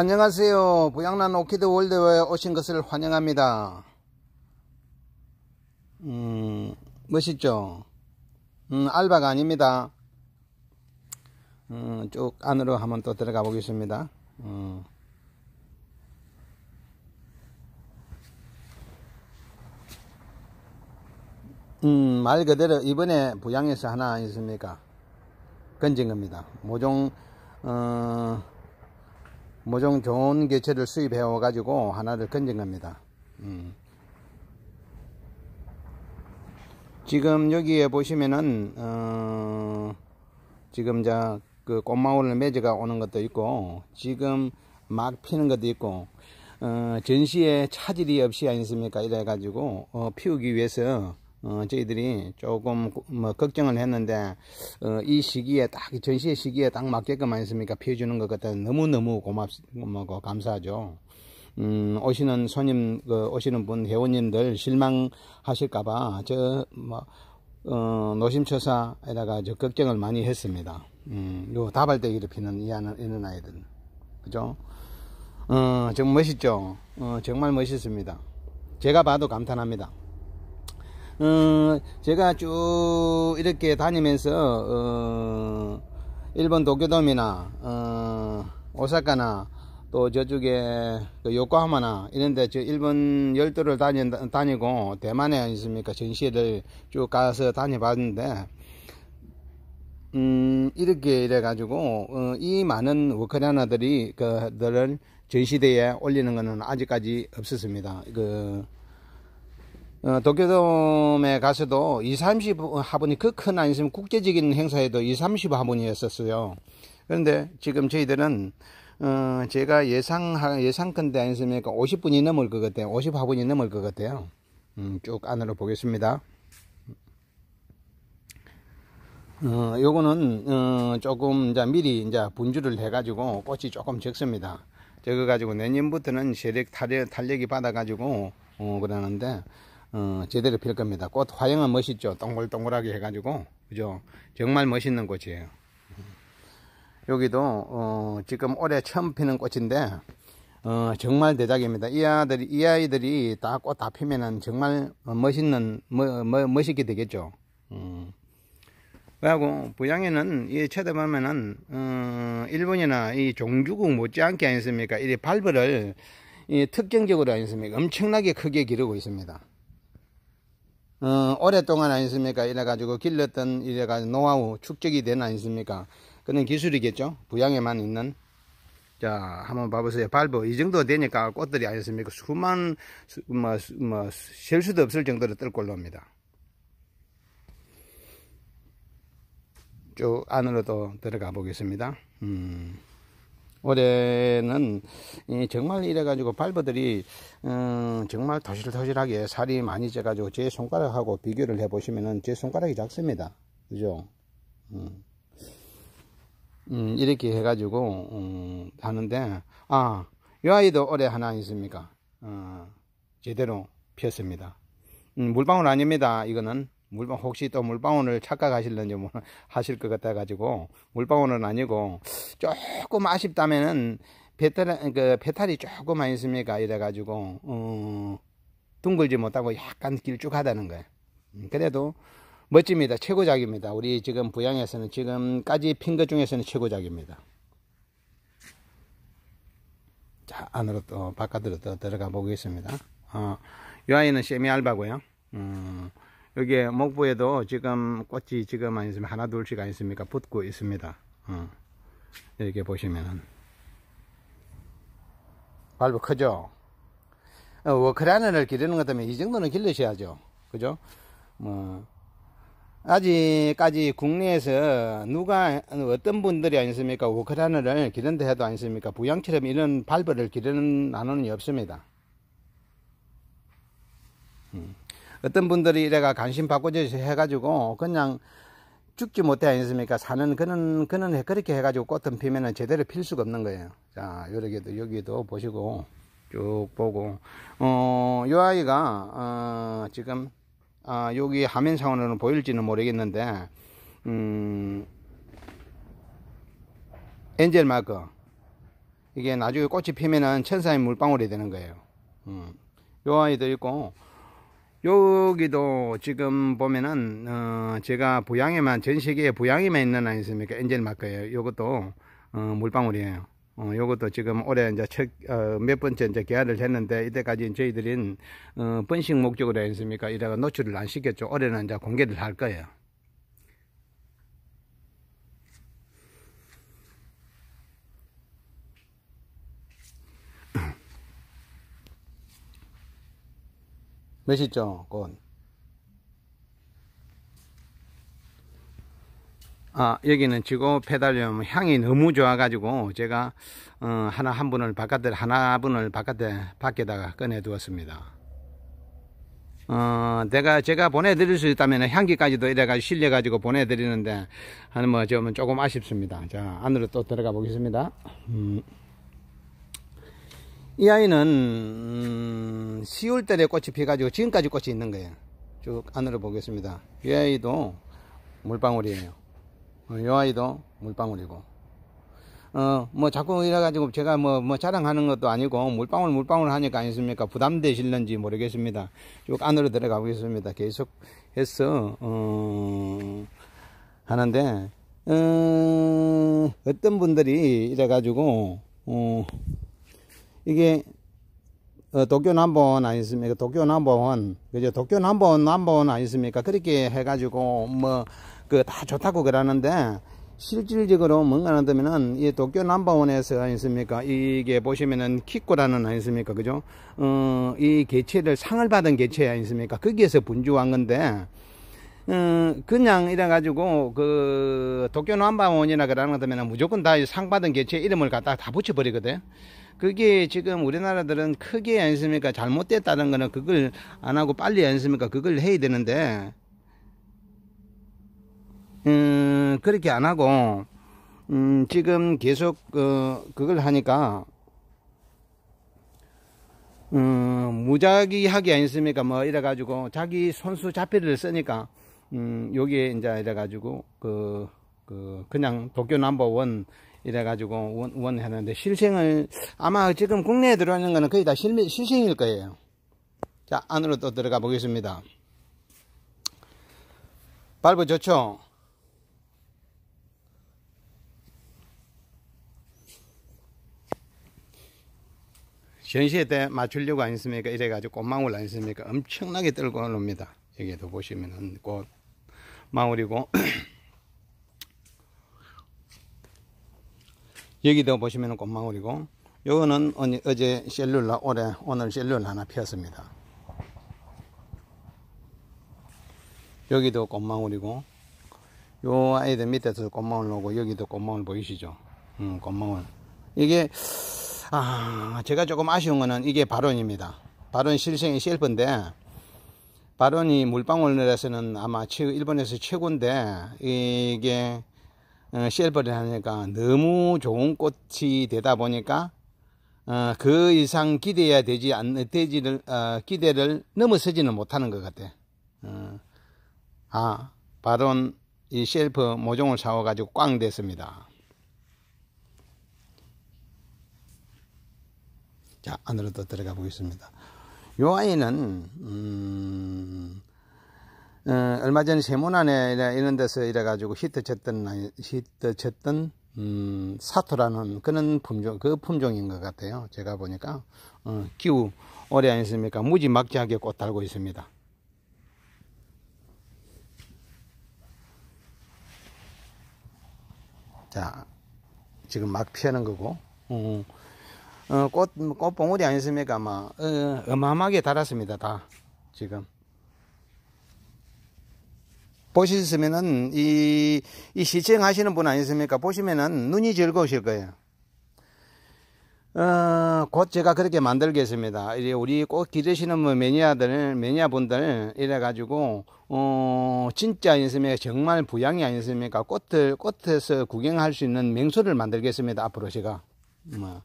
안녕하세요. 부양란 오키드 월드에 오신 것을 환영합니다. 음, 멋있죠? 음, 알바가 아닙니다. 음, 쭉 안으로 한번 또 들어가 보겠습니다. 음. 음, 말 그대로 이번에 부양에서 하나 있습니까? 건진 겁니다. 모종, 어, 모종 좋은 개체를 수입해 와 가지고 하나를 건진 겁니다 음. 지금 여기에 보시면은 어, 지금 자그 꽃망울을 매제가 오는 것도 있고 지금 막 피는 것도 있고 어, 전시에 차질이 없이 아니습니까 이래 가지고 어, 피우기 위해서 어, 저희들이 조금 뭐 걱정을 했는데 어, 이 시기에 딱 전시의 시기에 딱 맞게끔 아니습니까 피워주는 것 같아 너무너무 고맙고 뭐, 그 감사하죠 음, 오시는 손님 그 오시는 분 회원님들 실망하실까봐 저뭐 어, 노심초사에다가 저 걱정을 많이 했습니다 음, 요 다발대기를 피는 이 아는 이런 아이들 그죠 어, 정말 멋있죠 어, 정말 멋있습니다 제가 봐도 감탄합니다 어, 제가 쭉 이렇게 다니면서 어, 일본 도쿄돔이나 어, 오사카나 또 저쪽에 그 요코하마나 이런데 저 일본 열도를 다니, 다니고 대만에 있습니까 전시회를 쭉 가서 다녀봤는데 음 이렇게 이래 가지고 어, 이 많은 우크라이나들이 그들을 전시대에 올리는 것은 아직까지 없었습니다. 그 어, 도쿄돔에 가서도 2, 30 화분이 그 큰아안면 국제적인 행사에도 2, 30 화분이었었어요. 그런데 지금 저희들은 어, 제가 예상 예상컨대 아니었습니까 50분이 넘을 것 같아요. 50 화분이 넘을 것 같아요. 음, 쭉 안으로 보겠습니다. 어, 요거는 어, 조금 이제 미리 이제 분주를 해가지고 꽃이 조금 적습니다. 적어가지고 내년부터는 세력 탄력, 탄력이 받아가지고 어, 그러는데 어, 제대로 필 겁니다. 꽃 화형은 멋있죠. 동글동글하게 해가지고 그죠. 정말 멋있는 꽃이에요. 여기도 어, 지금 올해 처음 피는 꽃인데 어, 정말 대작입니다. 이 아들이 이 아이들이 다 꽃 다 피면은 정말 멋있는 뭐, 뭐, 멋있게 되겠죠. 음. 그리고 부양에는 이쳐대보면은 어, 일본이나 이 종주국 못지않게 아니습니까? 이 발벌을 이 특징적으로 아니습니까? 엄청나게 크게 기르고 있습니다. 어, 오랫동안 아니습니까? 이래가지고 길렀던 이래가지고 노하우 축적이 된 아니습니까? 그는 기술이겠죠? 부양에만 있는. 자, 한번 봐보세요. 발보. 이 정도 되니까 꽃들이 아니습니까? 수만, 수, 뭐, 뭐, 셀 수도 없을 정도로 뜰꼴로옵니다쭉 안으로 도 들어가 보겠습니다. 음. 올해는 정말 이래가지고 발버들이 음, 정말 도실도실하게 살이 많이 쪄가지고제 손가락하고 비교를 해보시면제 손가락이 작습니다. 그죠? 음, 음 이렇게 해가지고 음, 하는데 아, 이 아이도 올해 하나 있습니까? 어, 제대로 피었습니다. 음, 물방울 아닙니다. 이거는 물방 혹시 또 물방울을 착각하실는지 뭐 하실 것 같아 가지고 물방울은 아니고 조금 아쉽다면은 배탈 그 배탈이 조금만 있습니까 이래 가지고 어, 둥글지 못하고 약간 길쭉하다는 거예요. 음, 그래도 멋집니다. 최고작입니다. 우리 지금 부양에서는 지금까지 핀 것 중에서는 최고작입니다. 자 안으로 또 바깥으로 또 들어가 보겠습니다. 어, 이 아이는 세미 알바고요. 음, 여기 목부에도 지금 꽃이 지금 안 있으면 하나 둘씩 아 있습니까? 붙고 있습니다. 어. 이렇게 보시면은 발부 크죠? 어, 워크라인을 기르는 것 때문에 이 정도는 길러셔야죠. 그죠? 뭐 아직까지 국내에서 누가 어떤 분들이 아니습니까? 워크라인을 기른다 해도 아니습니까? 부양처럼 이런 발벌을 기르는 나눔는 없습니다. 어떤 분들이 이래가 관심 바꿔줘서 해가지고 그냥 죽지 못해 아니습니까? 사는 그는 그는 그렇게 해가지고 꽃은 피면은 제대로 필 수가 없는 거예요. 자, 요렇게도 여기도 보시고 쭉 보고 어요 아이가 어, 지금 아, 여기 화면상으로는 보일지는 모르겠는데 음 엔젤 마크 이게 나중에 꽃이 피면은 천사의 물방울이 되는 거예요. 음, 요 아이도 있고 여기도 지금 보면은 어 제가 부양에만 전 세계에 부양에만 있는 아니습니까 엔젤 마크예요 요것도 어 물방울이에요 어 요것도 지금 올해 이제 첫몇 어 번째 이제 개화를 했는데 이때까지 저희들은 어 번식 목적으로 했습니까 이래가 노출을 안 시켰죠 올해는 이제 공개를 할 거예요 매시정 건. 아 여기는 지금 페달륨 향이 너무 좋아 가지고 제가 어, 하나 한 분을 바깥에 하나 분을 바깥에 밖에다가 꺼내 두었습니다 어, 내가 제가 보내드릴 수 있다면 향기까지도 이래가지고 실려가지고 보내드리는데 하는 아, 뭐좀 뭐 조금 아쉽습니다. 자 안으로 또 들어가 보겠습니다. 음. 이 아이는 음, 음, 10월달에 꽃이 피가지고 지금까지 꽃이 있는 거예요. 쭉 안으로 보겠습니다. 이 아이도 물방울이에요. 이 어, 아이도 물방울이고. 어, 뭐 자꾸 이래가지고 제가 뭐, 뭐 자랑하는 것도 아니고 물방울 물방울 하니까 아니습니까? 부담되실는지 모르겠습니다. 쭉 안으로 들어가 보겠습니다. 계속 해서, 어, 하는데, 어, 어떤 분들이 이래가지고, 어, 이게 어, 도쿄 남부원 아니습니까? 도쿄 남부원 그죠? 도쿄 남부원남부원 아니습니까? 그렇게 해가지고 뭐 그 다 좋다고 그러는데 실질적으로 뭔가 한다면은 이 도쿄 남부원에서 아니습니까 이게 보시면은 키코라는 아니습니까 그죠 어이 개체를 상을 받은 개체 아니습니까 거기에서 분주한 건데 음, 그냥 이래 가지고 그 도쿄 남바원이나 그러는 거다면 무조건 다 상 받은 개체 이름을 갖다 다 붙여버리거든 그게 지금 우리나라들은 크게 연습니까 잘못됐다는 거는 그걸 안 하고 빨리 연습니까 그걸 해야 되는데 음 그렇게 안 하고 음 지금 계속 그 그걸 하니까 음, 무작위하게 아니습니까? 뭐, 이래가지고, 자기 손수잡필을 쓰니까, 음, 여기에 이제 이래가지고, 그, 그, 그냥 도쿄 넘버원 이래가지고 원, 원 했는데 실생을 아마 지금 국내에 들어오는 거는 거의 다 실, 실생일 거예요. 자 안으로 또 들어가 보겠습니다. 밟아 좋죠? 전시회 때 맞추려고 아니습니까 이래가지고 꽃망울 아니습니까 엄청나게 떨고 옵니다. 여기도 보시면은 꽃망울이고 여기도 보시면 꽃망울이고 요거는 어제 셀룰라 올해 오늘 셀룰라 하나 피었습니다 여기도 꽃망울이고 요 아이들 밑에서 꽃망울 놓고 여기도 꽃망울 보이시죠 음, 꽃망울 이게 아 제가 조금 아쉬운 거는 이게 발원입니다 발원 실생이 셀프인데 발원이 물방울 내에서는 아마 일본에서 최고인데 이게 실버를 어, 하니까 너무 좋은 꽃이 되다 보니까 어, 그 이상 기대해야 되지 않지를 어, 기대를 넘어서지는 못하는 것 같아. 어, 아 바론 이 셀프 모종을 사와 가지고 꽝 됐습니다. 자 안으로 또 들어가 보겠습니다. 요 아이는 음, 어, 얼마 전에 세문안에 이래, 런 데서 이래가지고 히트 쳤던, 히트 쳤던, 음, 사토라는 그런 품종, 그 품종인 것 같아요. 제가 보니까. 어, 기후 오래 안 있습니까? 무지막지하게 꽃 달고 있습니다. 자, 지금 막 피하는 거고. 어, 어, 꽃, 꽃봉오리 아니습니까? 아마, 어, 어마어마하게 달았습니다. 다. 지금. 보시면은 이, 이 시청하시는 분 아니십니까? 보시면은 눈이 즐거우실 거예요. 어, 곧 제가 그렇게 만들겠습니다. 이제 우리 꼭 기르시는 뭐 매니아들, 매니아분들, 이래가지고, 어, 진짜 아니습니까? 정말 부양이 아니습니까? 꽃을, 꽃에서 구경할 수 있는 맹수를 만들겠습니다. 앞으로 제가. 뭐,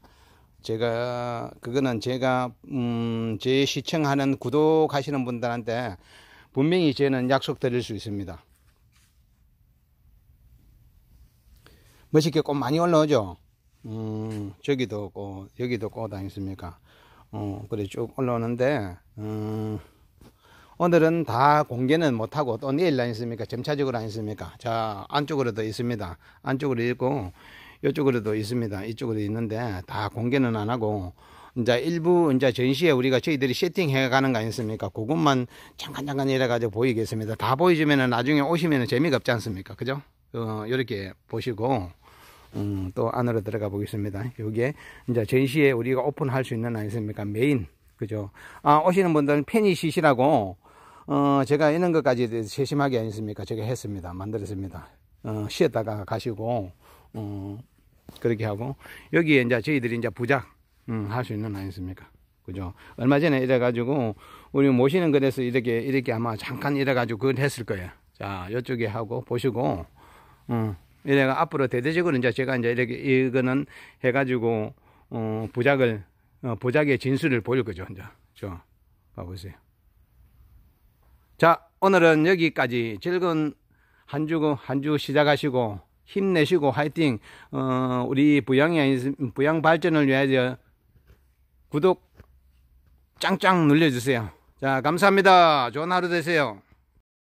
제가, 그거는 제가, 음, 제 시청하는 구독하시는 분들한테 분명히 저는 약속드릴 수 있습니다. 멋있게 꽃 많이 올라오죠? 음, 저기도 꽃, 여기도 꽃 아니십니까? 어, 그래 쭉 올라오는데, 음, 오늘은 다 공개는 못하고 또 내일 아니습니까? 점차적으로 아니습니까? 자, 안쪽으로도 있습니다. 안쪽으로 있고, 이쪽으로도 있습니다. 이쪽으로 있는데 다 공개는 안 하고, 이제 일부 이제 전시에 우리가 저희들이 세팅해 가는 거 아니습니까? 겠 그것만 잠깐 잠깐 이래 가지고 보이겠습니다. 다 보여주면은 나중에 오시면은 재미가 없지 않습니까? 그죠? 어, 이렇게 보시고 음, 또 안으로 들어가 보겠습니다. 여기에 이제 전시에 우리가 오픈할 수 있는 아니습니까? 겠 메인 그죠? 아 오시는 분들은 팬이시시라고 어, 제가 이런 것까지 세심하게 아니습니까? 겠 저게 했습니다. 만들었습니다. 어, 쉬었다가 가시고 어, 그렇게 하고 여기에 이제 저희들이 이제 부작 음, 할수 있는 아니습니까? 그죠? 얼마 전에 이래가지고, 우리 모시는 그래서 이렇게, 이렇게 아마 잠깐 이래가지고 그걸 했을 거예요. 자, 요쪽에 하고, 보시고, 음, 이래가 앞으로 대대적으로 이제 제가 이제 이렇게, 이거는 해가지고, 어, 부작을, 어, 부작의 진술을 보일 거죠. 이제. 저, 봐보세요. 자, 오늘은 여기까지 즐거운 한 주, 한 주 시작하시고, 힘내시고, 화이팅, 어, 우리 부양이, 부양 발전을 위하여 구독 짱짱 눌러주세요. 자, 감사합니다. 좋은 하루 되세요.